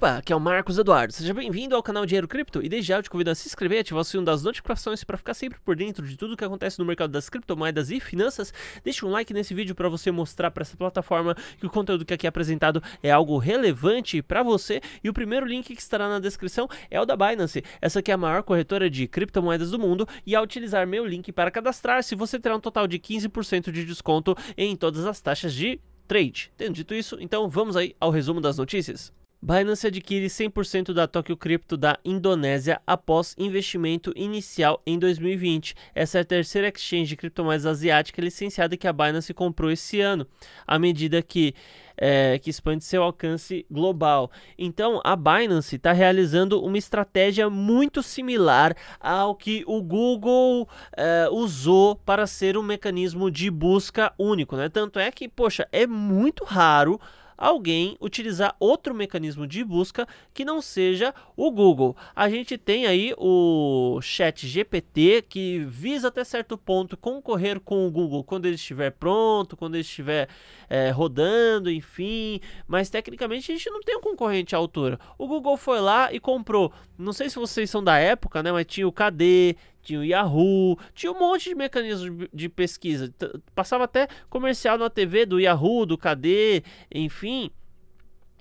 Opa, aqui é o Marcos Eduardo, seja bem-vindo ao canal Dinheiro Cripto e desde já eu te convido a se inscrever e ativar o sininho das notificações para ficar sempre por dentro de tudo que acontece no mercado das criptomoedas e finanças. Deixe um like nesse vídeo para você mostrar para essa plataforma que o conteúdo que aqui é apresentado é algo relevante para você e o primeiro link que estará na descrição é o da Binance. Essa aqui é a maior corretora de criptomoedas do mundo e ao utilizar meu link para cadastrar-se você terá um total de 15% de desconto em todas as taxas de trade. Tendo dito isso, então vamos aí ao resumo das notícias. Binance adquire 100% da Tokyo Crypto da Indonésia após investimento inicial em 2020. Essa é a terceira exchange de criptomoedas asiática licenciada que a Binance comprou esse ano, à medida que, é, que expande seu alcance global. Então, a Binance está realizando uma estratégia muito similar ao que o Google é, usou para ser um mecanismo de busca único. Né? Tanto é que, poxa, é muito raro alguém utilizar outro mecanismo de busca que não seja o Google. A gente tem aí o Chat GPT que visa até certo ponto concorrer com o Google quando ele estiver pronto, quando ele estiver é, rodando, enfim. Mas tecnicamente a gente não tem um concorrente à altura. O Google foi lá e comprou. Não sei se vocês são da época, né? Mas tinha o KD, tinha o Yahoo, tinha um monte de mecanismos de pesquisa. Passava até comercial na TV do Yahoo, do KD, enfim.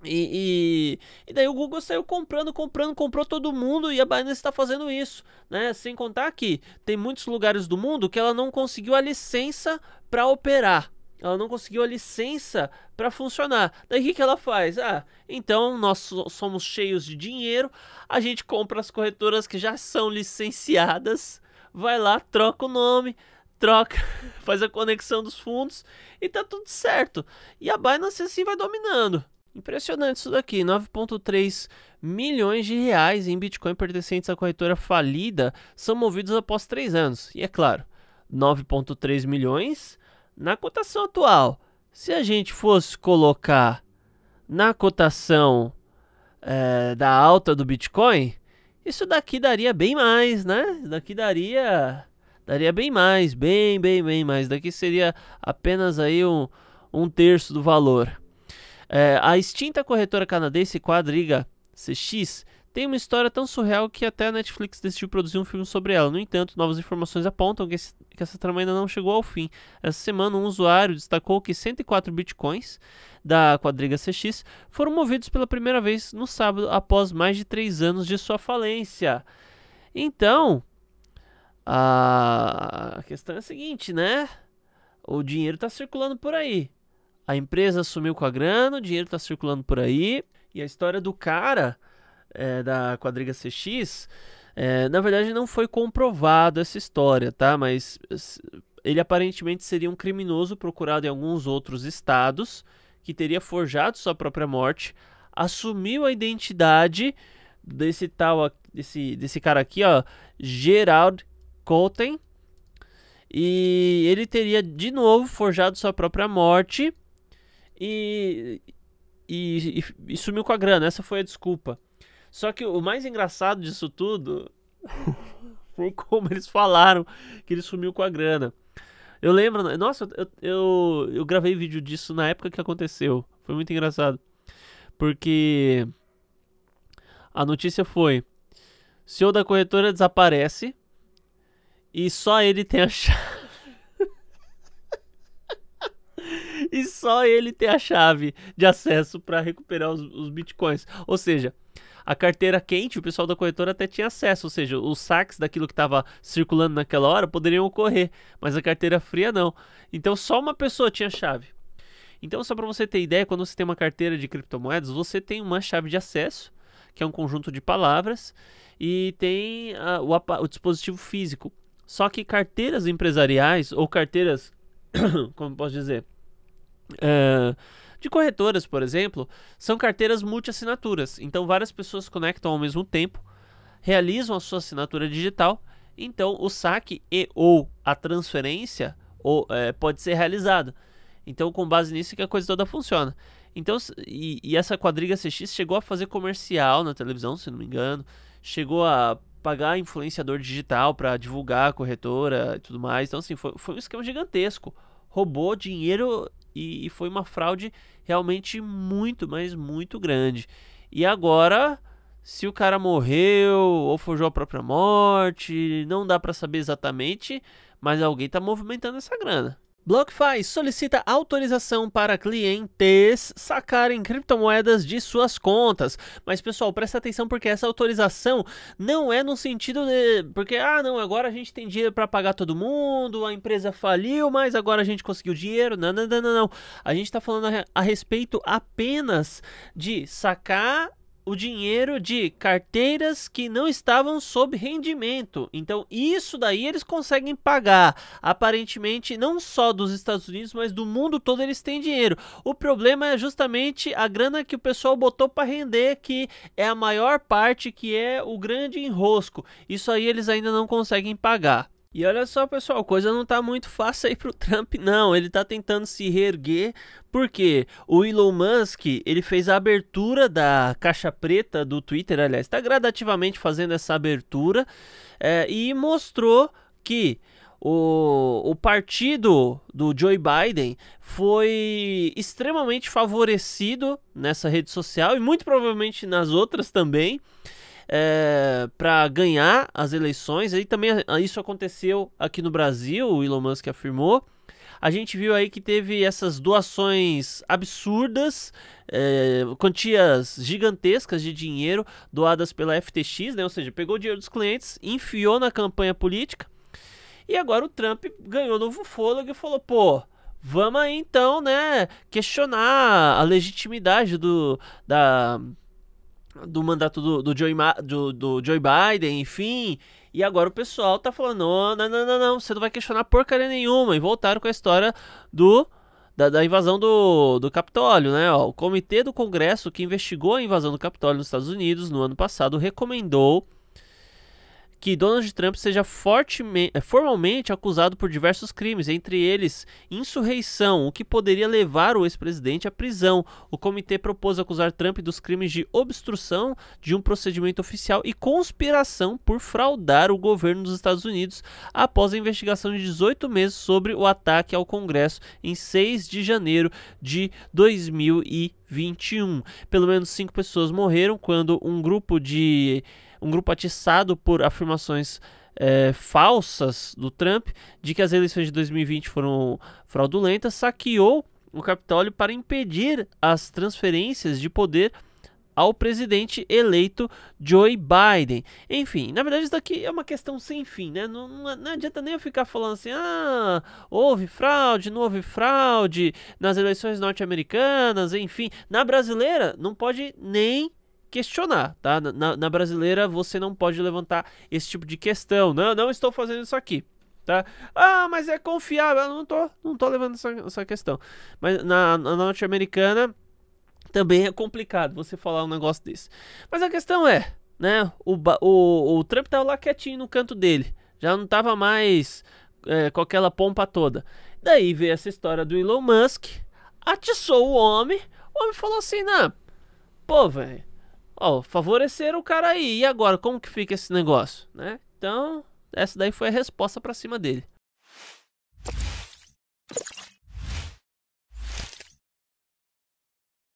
E, e, e, daí o Google saiu comprando, comprando, comprou todo mundo e a Binance está fazendo isso, né? Sem contar que tem muitos lugares do mundo que ela não conseguiu a licença para operar ela não conseguiu a licença para funcionar. Daí o que, que ela faz? Ah, então nós somos cheios de dinheiro, a gente compra as corretoras que já são licenciadas, vai lá, troca o nome, troca, faz a conexão dos fundos e tá tudo certo. E a Binance assim vai dominando. Impressionante isso daqui, 9.3 milhões de reais em Bitcoin pertencentes à corretora falida são movidos após 3 anos. E é claro, 9.3 milhões na cotação atual, se a gente fosse colocar na cotação é, da alta do Bitcoin, isso daqui daria bem mais, né? Isso daqui daria daria bem mais, bem, bem, bem mais. Isso daqui seria apenas aí um, um terço do valor. É, a extinta corretora canadense Quadriga CX tem uma história tão surreal que até a Netflix decidiu produzir um filme sobre ela. No entanto, novas informações apontam que, esse, que essa trama ainda não chegou ao fim. Essa semana, um usuário destacou que 104 bitcoins da quadriga CX foram movidos pela primeira vez no sábado após mais de 3 anos de sua falência. Então, a questão é a seguinte, né? O dinheiro está circulando por aí. A empresa sumiu com a grana, o dinheiro está circulando por aí. E a história do cara é, da quadriga CX, é, na verdade não foi comprovado essa história, tá? Mas ele aparentemente seria um criminoso procurado em alguns outros estados que teria forjado sua própria morte, assumiu a identidade desse tal, desse, desse cara aqui, ó, Gerald Colten, e ele teria de novo forjado sua própria morte e e, e, e, sumiu com a grana. Essa foi a desculpa. Só que o mais engraçado disso tudo foi como eles falaram que ele sumiu com a grana. Eu lembro, nossa, eu, eu, eu gravei vídeo disso na época que aconteceu. Foi muito engraçado. Porque a notícia foi: o senhor da corretora desaparece e só ele tem a chave. e só ele tem a chave de acesso para recuperar os, os bitcoins. Ou seja, a carteira quente, o pessoal da corretora até tinha acesso, ou seja, os saques daquilo que estava circulando naquela hora poderiam ocorrer, mas a carteira fria não. Então só uma pessoa tinha chave. Então, só para você ter ideia, quando você tem uma carteira de criptomoedas, você tem uma chave de acesso, que é um conjunto de palavras, e tem a, ah, o, o dispositivo físico. Só que carteiras empresariais ou carteiras, como posso dizer, uh, de corretoras, por exemplo, são carteiras multiassinaturas. Então várias pessoas conectam ao mesmo tempo, realizam a sua assinatura digital, então o saque e ou a transferência ou, é, pode ser realizado. Então, com base nisso é que a coisa toda funciona. Então, e, e, essa quadriga CX chegou a fazer comercial na televisão, se não me engano, chegou a pagar influenciador digital para divulgar a corretora e tudo mais. Então, assim, foi, foi um esquema gigantesco. Roubou dinheiro e, e foi uma fraude realmente muito, mas muito grande. E agora se o cara morreu ou forjou a própria morte, não dá para saber exatamente, mas alguém tá movimentando essa grana. BlockFi solicita autorização para clientes sacarem criptomoedas de suas contas. Mas pessoal, presta atenção porque essa autorização não é no sentido de porque ah, não, agora a gente tem dinheiro para pagar todo mundo, a empresa faliu, mas agora a gente conseguiu dinheiro. Não, não, não, não. não. A gente está falando a, a respeito apenas de sacar o dinheiro de carteiras que não estavam sob rendimento. Então, isso daí eles conseguem pagar. Aparentemente, não só dos Estados Unidos, mas do mundo todo eles têm dinheiro. O problema é justamente a grana que o pessoal botou para render, que é a maior parte, que é o grande enrosco. Isso aí eles ainda não conseguem pagar. E olha só, pessoal, coisa não tá muito fácil aí pro Trump, não. Ele tá tentando se reerguer, porque o Elon Musk, ele fez a abertura da caixa preta do Twitter, aliás, está gradativamente fazendo essa abertura, é, e mostrou que o, o partido do Joe Biden foi extremamente favorecido nessa rede social e muito provavelmente nas outras também é, para ganhar as eleições. E também ah, isso aconteceu aqui no Brasil, o Elon Musk afirmou. A gente viu aí que teve essas doações absurdas, é, quantias gigantescas de dinheiro doadas pela FTX, né? ou seja, pegou o dinheiro dos clientes, enfiou na campanha política. E agora o Trump ganhou novo fôlego e falou: pô, vamos aí então, né, questionar a legitimidade do, da, do mandato do, do, Joe, do, do Joe Biden, enfim. E agora o pessoal tá falando: não, não, não, não, você não vai questionar porcaria nenhuma. E voltaram com a história do. Da, da invasão do, do Capitólio, né? Ó, o comitê do Congresso que investigou a invasão do Capitólio nos Estados Unidos no ano passado recomendou que Donald Trump seja é, formalmente acusado por diversos crimes, entre eles insurreição, o que poderia levar o ex-presidente à prisão. O comitê propôs acusar Trump dos crimes de obstrução de um procedimento oficial e conspiração por fraudar o governo dos Estados Unidos após a investigação de 18 meses sobre o ataque ao Congresso em 6 de janeiro de 2021. Pelo menos cinco pessoas morreram quando um grupo de um grupo atiçado por afirmações é, falsas do Trump de que as eleições de 2020 foram fraudulentas, saqueou o Capitólio para impedir as transferências de poder ao presidente eleito Joe Biden. Enfim, na verdade isso daqui é uma questão sem fim, né? Não, não, adianta nem eu ficar falando assim, ah, houve fraude, não houve fraude nas eleições norte-americanas, enfim. Na brasileira, não pode nem questionar, tá? Na, na, brasileira você não pode levantar esse tipo de questão. Não, não estou fazendo isso aqui, tá? Ah, mas é confiável. Eu não tô, não tô levando essa, essa questão. Mas na, na norte-americana também é complicado você falar um negócio desse. Mas a questão é, né? O, o, o Trump tava lá quietinho no canto dele. Já não tava mais é, com aquela pompa toda. Daí veio essa história do Elon Musk, atiçou o homem. O homem falou assim, não, pô, velho, ó, favoreceram o cara aí. E agora, como que fica esse negócio, né? Então, essa daí foi a resposta para cima dele.